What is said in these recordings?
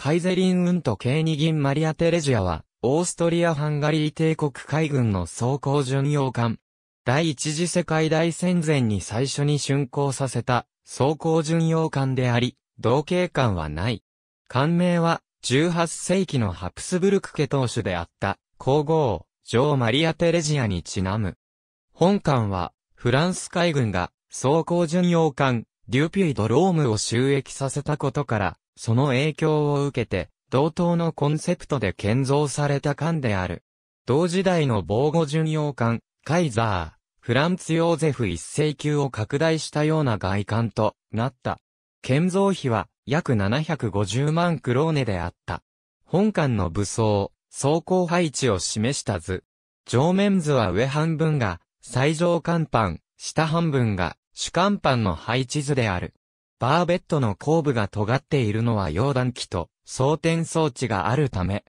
カイゼリン・ウント・ケーニギン・マリア・テレジアは、オーストリア・ハンガリー帝国海軍の装甲巡洋艦。第一次世界大戦前に最初に竣工させた装甲巡洋艦であり、同型艦はない。艦名は、18世紀のハプスブルク家当主であった、皇后、ジョー・マリア・テレジアにちなむ。本艦は、フランス海軍が、装甲巡洋艦、デュピュイ・ドロームを収益させたことから、その影響を受けて、同等のコンセプトで建造された艦である。同時代の防護巡洋艦、カイザー、フランツ・ヨーゼフ一世級を拡大したような外観となった。建造費は約750万クローネであった。本艦の武装、装甲配置を示した図。上面図は上半分が最上甲板、下半分が主甲板の配置図である。バーベットの後部が尖っているのは溶断機と装填装置があるため、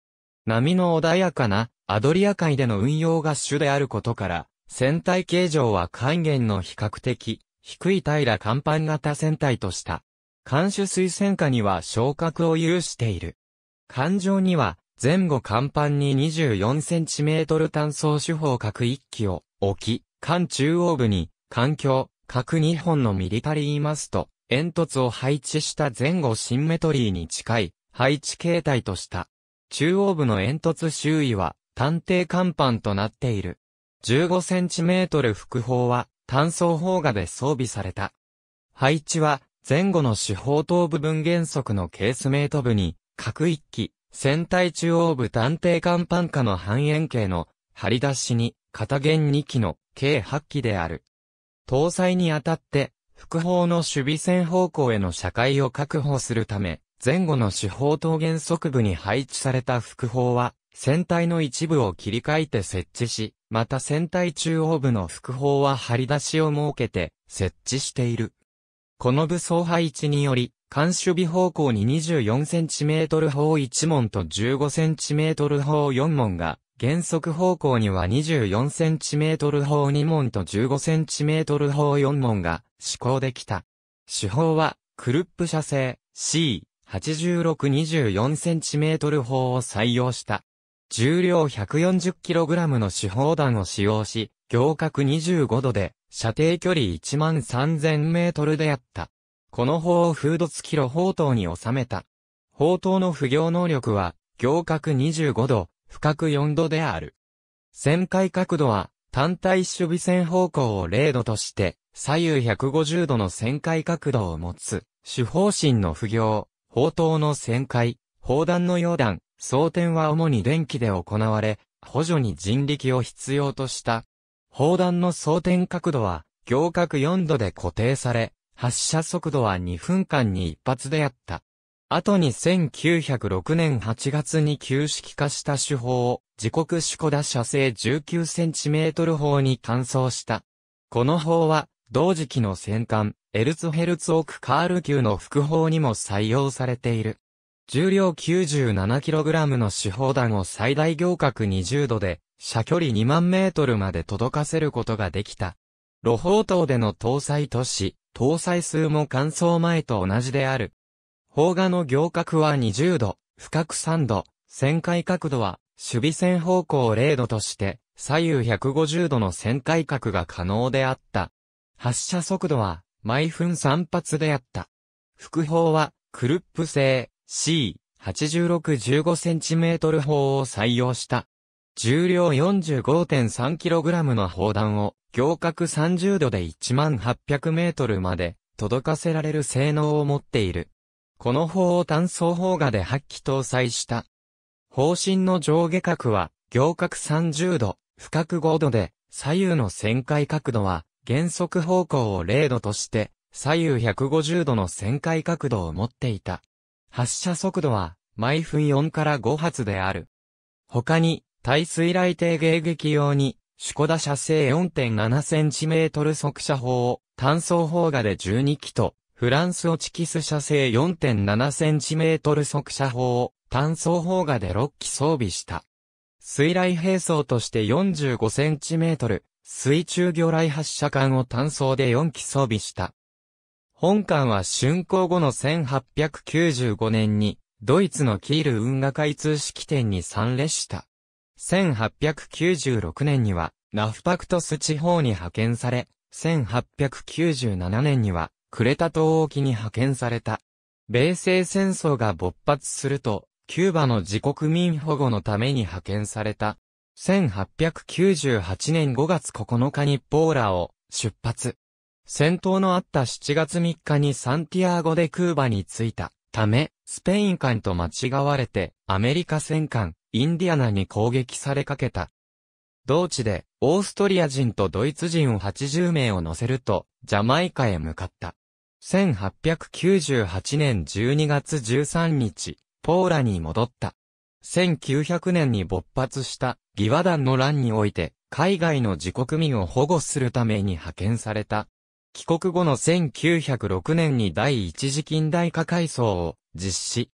波の穏やかなアドリア海での運用が主であることから、船体形状は海原の比較的低い平ら甲板型船体とした。艦首水戦下には昇格を有している。艦上には前後甲板に 24cm 単装手法各1機を置き、艦中央部に艦橋、各2本のミリタリーマスト、煙突を配置した前後シンメトリーに近い配置形態とした。中央部の煙突周囲は探偵甲板となっている。15センチメートル副砲は単装砲画で装備された。配置は前後の四方等部分原則のケースメート部に各一機、船体中央部探偵甲板下の半円形の張り出しに片弦2機の計8機である。搭載にあたって副砲の守備線方向への社会を確保するため、前後の四方等原則部に配置された副砲は、船体の一部を切り替えて設置し、また船体中央部の副砲は張り出しを設けて設置している。この武装配置により、艦守備方向に 24cm 砲1門と 15cm 砲4門が原則方向には 24cm 砲2門と 15cm 砲4門が施行できた。手法は、クルップ社製 C8624cm 砲を採用した。重量 140kg の手砲弾を使用し、行角25度で、射程距離1万3000メートルであった。この砲をフード付きの砲塔に収めた。砲塔の不行能力は、行角25度、深く4度である。旋回角度は、単体守備線方向を0度として、左右150度の旋回角度を持つ、主方針の不行、砲塔の旋回、砲弾の溶弾、装填は主に電気で行われ、補助に人力を必要とした。砲弾の装填角度は、行角4度で固定され、発射速度は2分間に一発であった。後に1906年8月に旧式化した手法を、自国主古打射程 19cm 砲に換装した。この砲は、同時期の戦艦、エルツヘルツオクカール級の副砲にも採用されている。重量 97kg の手砲弾を最大行角20度で、射距離2万メートルまで届かせることができた。路砲等での搭載都市、搭載数も乾燥前と同じである。砲画の行角は20度、深く3度、旋回角度は、守備線方向0度として、左右150度の旋回角が可能であった。発射速度は、毎分3発であった。副砲は、クルップ製 C8615cm 砲を採用した。重量 45.3kg の砲弾を、行角30度で1 8 0 0メートルまで、届かせられる性能を持っている。この砲を単装砲画で8機搭載した。方針の上下角は、行角30度、深角5度で、左右の旋回角度は、原則方向を0度として、左右150度の旋回角度を持っていた。発射速度は、毎分4から5発である。他に、耐水雷艇迎撃用に、シュコダ射程4 7トル速射砲を、単装砲画で12機と、フランスオチキス射製 4.7cm 速射砲、単装砲画で6機装備した。水雷兵装として 45cm、水中魚雷発射管を単装で4機装備した。本艦は竣工後の1895年に、ドイツのキール運河開通式典に参列した。1896年には、ナフパクトス地方に派遣され、1897年には、クレタ島沖に派遣された。米西戦争が勃発すると、キューバの自国民保護のために派遣された。1898年5月9日にポーラを出発。戦闘のあった7月3日にサンティアーゴでクーバに着いたため、スペイン艦と間違われてアメリカ戦艦インディアナに攻撃されかけた。同地でオーストリア人とドイツ人を80名を乗せるとジャマイカへ向かった。1898年12月13日、ポーラに戻った。1900年に勃発した義和団の乱において、海外の自国民を保護するために派遣された。帰国後の1906年に第一次近代化改装を実施。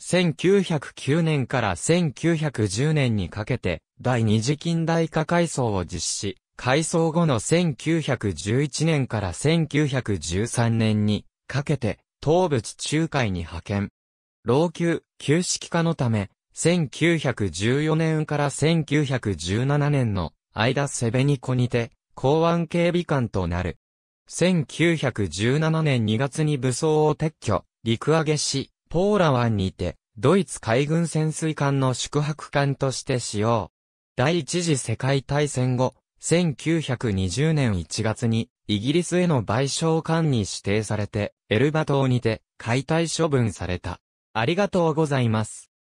1909年から1910年にかけて第二次近代化改装を実施。改装後の1911年から1913年にかけて東部地中海に派遣。老朽、旧式化のため、1914年から1917年の間セベニコにて、港湾警備官となる。1917年2月に武装を撤去、陸揚げし、ポーラ湾にて、ドイツ海軍潜水艦の宿泊艦として使用。第一次世界大戦後、1920年1月にイギリスへの賠償官に指定されて、エルバ島にて解体処分された。ありがとうございます。